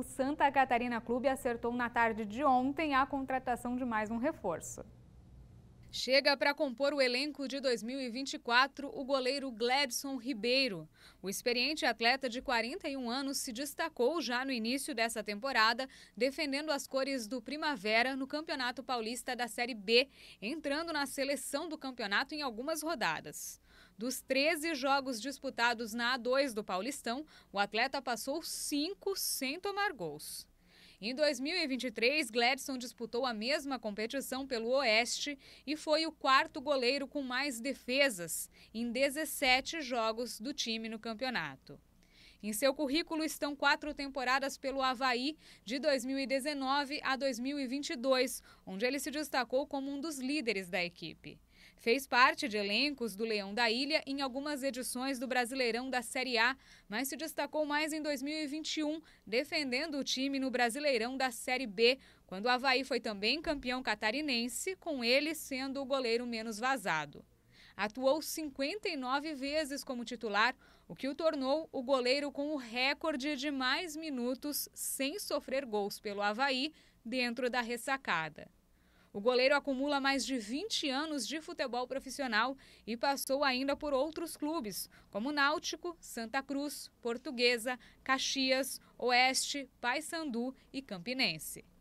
o Santa Catarina Clube acertou na tarde de ontem a contratação de mais um reforço. Chega para compor o elenco de 2024 o goleiro Gladson Ribeiro. O experiente atleta de 41 anos se destacou já no início dessa temporada, defendendo as cores do Primavera no Campeonato Paulista da Série B, entrando na seleção do campeonato em algumas rodadas. Dos 13 jogos disputados na A2 do Paulistão, o atleta passou cinco sem tomar gols. Em 2023, Gladson disputou a mesma competição pelo Oeste e foi o quarto goleiro com mais defesas em 17 jogos do time no campeonato. Em seu currículo estão quatro temporadas pelo Havaí, de 2019 a 2022, onde ele se destacou como um dos líderes da equipe. Fez parte de elencos do Leão da Ilha em algumas edições do Brasileirão da Série A, mas se destacou mais em 2021, defendendo o time no Brasileirão da Série B, quando o Havaí foi também campeão catarinense, com ele sendo o goleiro menos vazado atuou 59 vezes como titular, o que o tornou o goleiro com o recorde de mais minutos sem sofrer gols pelo Havaí dentro da ressacada. O goleiro acumula mais de 20 anos de futebol profissional e passou ainda por outros clubes, como Náutico, Santa Cruz, Portuguesa, Caxias, Oeste, Paysandu e Campinense.